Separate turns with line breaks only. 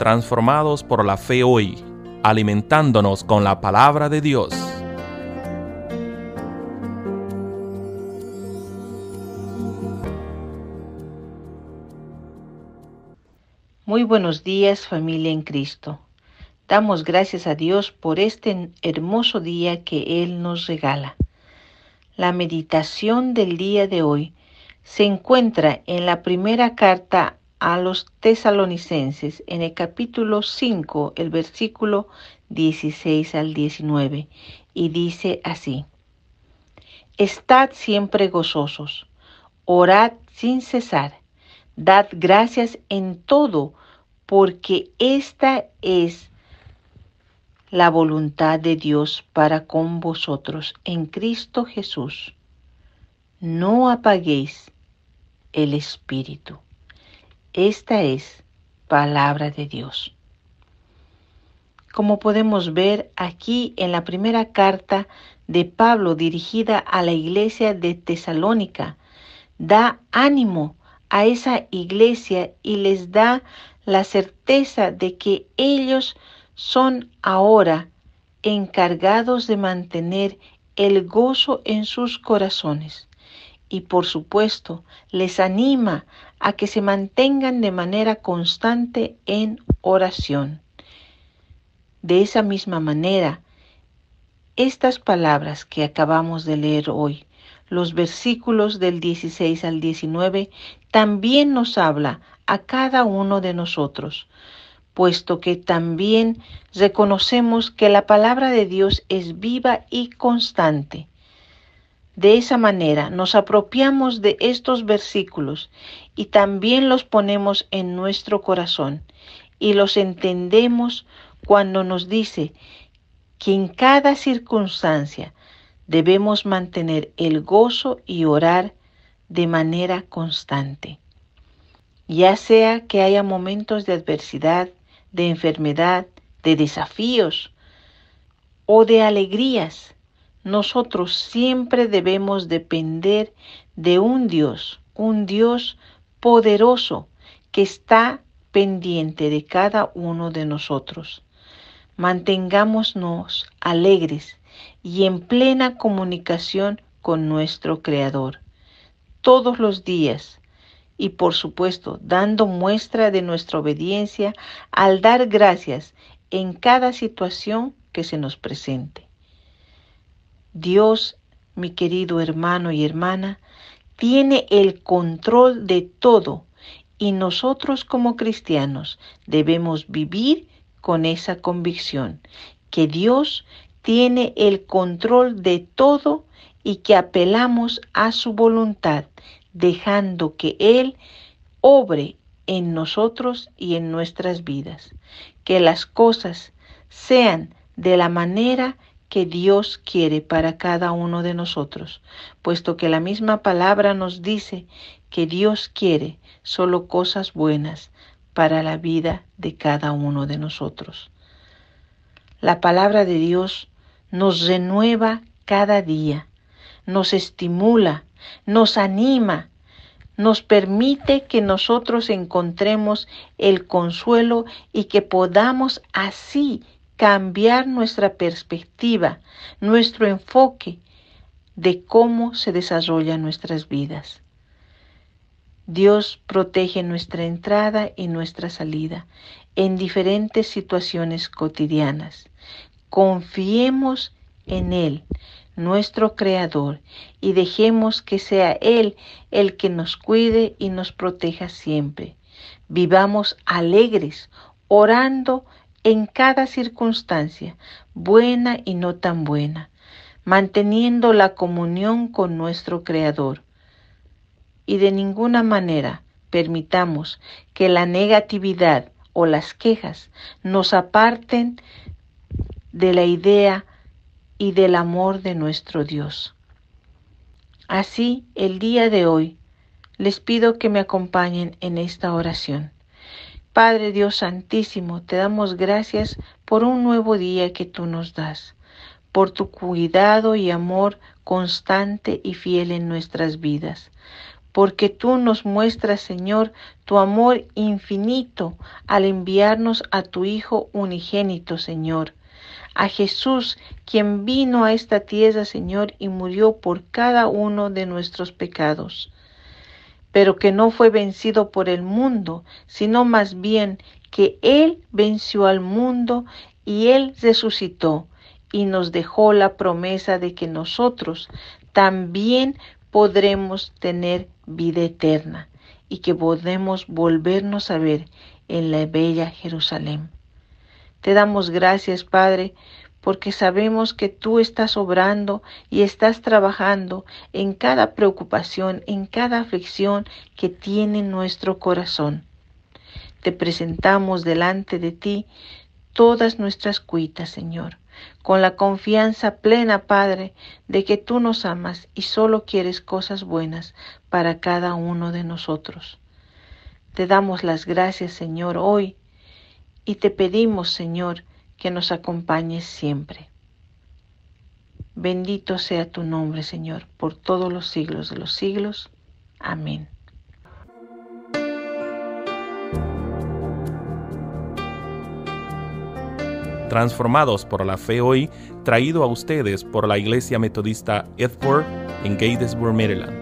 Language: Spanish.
transformados por la fe hoy, alimentándonos con la palabra de Dios. Muy buenos días familia en Cristo. Damos gracias a Dios por este hermoso día que Él nos regala. La meditación del día de hoy se encuentra en la primera carta a los tesalonicenses en el capítulo 5, el versículo 16 al 19, y dice así, Estad siempre gozosos, orad sin cesar, dad gracias en todo, porque esta es la voluntad de Dios para con vosotros en Cristo Jesús. No apaguéis el espíritu. Esta es palabra de Dios. Como podemos ver aquí en la primera carta de Pablo dirigida a la iglesia de Tesalónica, da ánimo a esa iglesia y les da la certeza de que ellos son ahora encargados de mantener el gozo en sus corazones y por supuesto les anima a que se mantengan de manera constante en oración. De esa misma manera, estas palabras que acabamos de leer hoy, los versículos del 16 al 19, también nos habla a cada uno de nosotros, puesto que también reconocemos que la palabra de Dios es viva y constante de esa manera nos apropiamos de estos versículos y también los ponemos en nuestro corazón y los entendemos cuando nos dice que en cada circunstancia debemos mantener el gozo y orar de manera constante. Ya sea que haya momentos de adversidad, de enfermedad, de desafíos o de alegrías, nosotros siempre debemos depender de un Dios, un Dios poderoso que está pendiente de cada uno de nosotros. Mantengámonos alegres y en plena comunicación con nuestro Creador todos los días y por supuesto dando muestra de nuestra obediencia al dar gracias en cada situación que se nos presente. Dios, mi querido hermano y hermana, tiene el control de todo y nosotros como cristianos debemos vivir con esa convicción que Dios tiene el control de todo y que apelamos a su voluntad, dejando que Él obre en nosotros y en nuestras vidas. Que las cosas sean de la manera que Dios quiere para cada uno de nosotros, puesto que la misma palabra nos dice que Dios quiere solo cosas buenas para la vida de cada uno de nosotros. La palabra de Dios nos renueva cada día, nos estimula, nos anima, nos permite que nosotros encontremos el consuelo y que podamos así cambiar nuestra perspectiva, nuestro enfoque de cómo se desarrollan nuestras vidas. Dios protege nuestra entrada y nuestra salida en diferentes situaciones cotidianas. Confiemos en Él, nuestro Creador, y dejemos que sea Él el que nos cuide y nos proteja siempre. Vivamos alegres, orando en cada circunstancia, buena y no tan buena, manteniendo la comunión con nuestro Creador. Y de ninguna manera permitamos que la negatividad o las quejas nos aparten de la idea y del amor de nuestro Dios. Así, el día de hoy, les pido que me acompañen en esta oración. Padre Dios Santísimo, te damos gracias por un nuevo día que tú nos das, por tu cuidado y amor constante y fiel en nuestras vidas, porque tú nos muestras, Señor, tu amor infinito al enviarnos a tu Hijo unigénito, Señor, a Jesús, quien vino a esta tierra, Señor, y murió por cada uno de nuestros pecados pero que no fue vencido por el mundo, sino más bien que Él venció al mundo y Él resucitó y nos dejó la promesa de que nosotros también podremos tener vida eterna y que podemos volvernos a ver en la bella Jerusalén. Te damos gracias, Padre, porque sabemos que tú estás obrando y estás trabajando en cada preocupación, en cada aflicción que tiene nuestro corazón. Te presentamos delante de ti todas nuestras cuitas, Señor, con la confianza plena, Padre, de que tú nos amas y solo quieres cosas buenas para cada uno de nosotros. Te damos las gracias, Señor, hoy y te pedimos, Señor, que nos acompañes siempre. Bendito sea tu nombre, Señor, por todos los siglos de los siglos. Amén. Transformados por la fe hoy, traído a ustedes por la Iglesia Metodista Edward en Gatesburg, Maryland.